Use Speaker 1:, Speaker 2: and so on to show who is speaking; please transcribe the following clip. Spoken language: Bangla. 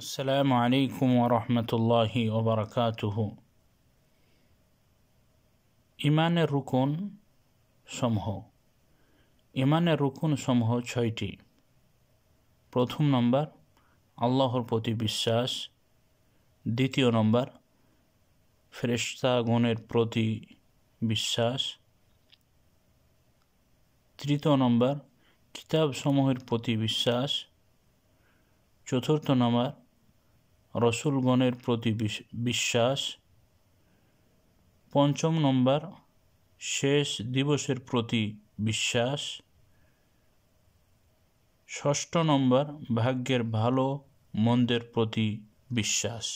Speaker 1: السلام عليكم ورحمة الله وبركاته ইমানের রুকুন সমূহ ইমানের রুকুন সমূহ ছয়টি প্রথম নম্বর আল্লাহর প্রতি বিশ্বাস দ্বিতীয় নম্বর ফেরেস্তাগণের প্রতি বিশ্বাস তৃতীয় নম্বর কিতাবসমূহের প্রতি বিশ্বাস চতুর্থ নম্বর রসুলগণের প্রতি বিশ্বাস পঞ্চম নম্বর শেষ দিবসের প্রতি বিশ্বাস ষষ্ঠ নম্বর ভাগ্যের ভালো মন্দের প্রতি বিশ্বাস